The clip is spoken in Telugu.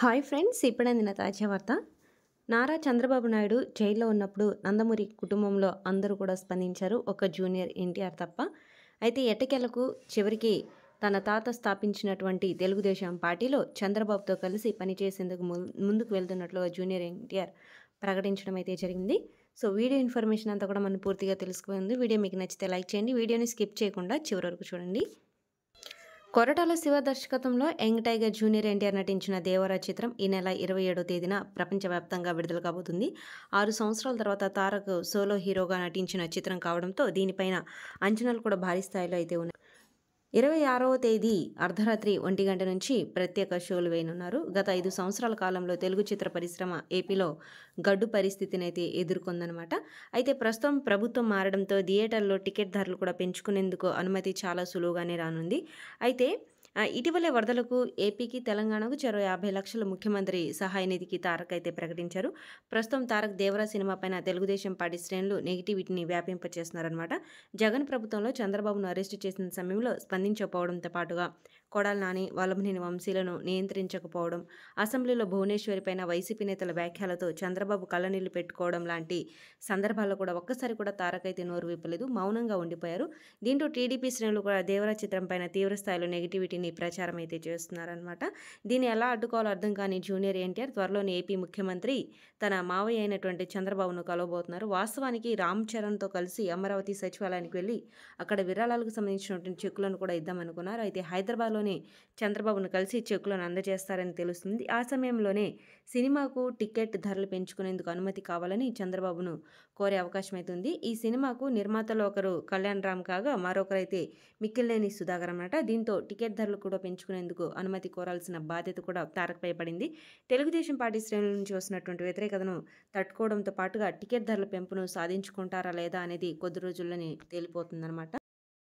హాయ్ ఫ్రెండ్స్ ఇప్పుడే నిన్న తాజా వార్త నారా చంద్రబాబు నాయుడు జైల్లో ఉన్నప్పుడు నందమూరి కుటుంబంలో అందరూ కూడా స్పందించారు ఒక జూనియర్ ఎన్టీఆర్ తప్ప అయితే ఎటకెలకు చివరికి తన తాత స్థాపించినటువంటి తెలుగుదేశం పార్టీలో చంద్రబాబుతో కలిసి పనిచేసేందుకు ముందుకు వెళ్తున్నట్లు జూనియర్ ఎన్టీఆర్ ప్రకటించడం అయితే జరిగింది సో వీడియో ఇన్ఫర్మేషన్ అంతా కూడా మనం పూర్తిగా తెలుసుకుంది వీడియో మీకు నచ్చితే లైక్ చేయండి వీడియోని స్కిప్ చేయకుండా చివరి వరకు చూడండి కొరటాల శివ దర్శకత్వంలో యంగ్ టైగర్ జూనియర్ ఎన్టీఆర్ నటించిన దేవరా చిత్రం ఈ నెల ఇరవై ఏడో తేదీన ప్రపంచవ్యాప్తంగా విడుదల కాబోతుంది ఆరు సంవత్సరాల తర్వాత తారక్ సోలో హీరోగా నటించిన చిత్రం కావడంతో దీనిపైన అంచనాలు కూడా భారీ స్థాయిలో అయితే ఉన్నాయి ఇరవై ఆరవ తేదీ అర్ధరాత్రి ఒంటి గంట నుంచి ప్రత్యేక షోలు వేయనున్నారు గత ఐదు సంవత్సరాల కాలంలో తెలుగు చిత్ర పరిశ్రమ ఏపీలో గడ్డు పరిస్థితిని అయితే ఎదుర్కొందనమాట అయితే ప్రస్తుతం ప్రభుత్వం మారడంతో థియేటర్లో టికెట్ ధరలు కూడా పెంచుకునేందుకు అనుమతి చాలా సులువుగానే రానుంది అయితే ఇటీవలే వరదలకు ఏపీకి తెలంగాణకు చెరో యాభై లక్షల ముఖ్యమంత్రి సహాయ నిధికి తారక్ అయితే ప్రకటించారు ప్రస్తుతం తారక్ దేవరా సినిమా పైన తెలుగుదేశం పార్టీ శ్రేణులు నెగిటివిటీని వ్యాపింపచేస్తున్నారనమాట జగన్ ప్రభుత్వంలో చంద్రబాబును అరెస్టు చేసిన సమయంలో స్పందించకపోవడంతో పాటుగా కొడాల నాని వల్లభనేని వంశీలను నియంత్రించకపోవడం అసెంబ్లీలో భువనేశ్వరిపైన వైసీపీ నేతల వ్యాఖ్యలతో చంద్రబాబు కళ్ళనీళ్లు పెట్టుకోవడం లాంటి సందర్భాల్లో కూడా ఒక్కసారి కూడా తారకైతే నోరు విప్పలేదు మౌనంగా ఉండిపోయారు దీంతో టీడీపీ శ్రేణులు కూడా దేవరా చిత్రంపైన తీవ్రస్థాయిలో నెగిటివిటీని ప్రచారం అయితే చేస్తున్నారనమాట దీన్ని ఎలా అడ్డుకోవాలో అర్థం కాని జూనియర్ ఎన్టీఆర్ త్వరలోని ఏపీ ముఖ్యమంత్రి తన మావయ్య అయినటువంటి చంద్రబాబును కలవబోతున్నారు వాస్తవానికి రామ్ చరణ్తో కలిసి అమరావతి సచివాలయానికి వెళ్ళి అక్కడ విరాళాలకు సంబంధించినటువంటి చెక్కులను కూడా ఇద్దామనుకున్నారు అయితే హైదరాబాద్లో త్వరలోనే చంద్రబాబును కలిసి చెక్కులను అందజేస్తారని తెలుస్తుంది ఆ సమయంలోనే సినిమాకు టికెట్ ధరలు పెంచుకునేందుకు అనుమతి కావాలని చంద్రబాబును కోరే అవకాశం అయితే ఉంది ఈ సినిమాకు నిర్మాతలో ఒకరు కళ్యాణ్ రామ్ కాగా మరొకరైతే మిక్కిల్లేని సుధాకర్ అన్నమాట దీంతో టికెట్ ధరలు కూడా పెంచుకునేందుకు అనుమతి కోరాల్సిన బాధ్యత కూడా తారకపై పడింది తెలుగుదేశం పార్టీ శ్రేణుల నుంచి వస్తున్నటువంటి వ్యతిరేకతను తట్టుకోవడంతో పాటుగా టికెట్ ధరల పెంపును సాధించుకుంటారా లేదా అనేది కొద్ది రోజుల్లోనే తేలిపోతుందన్నమాట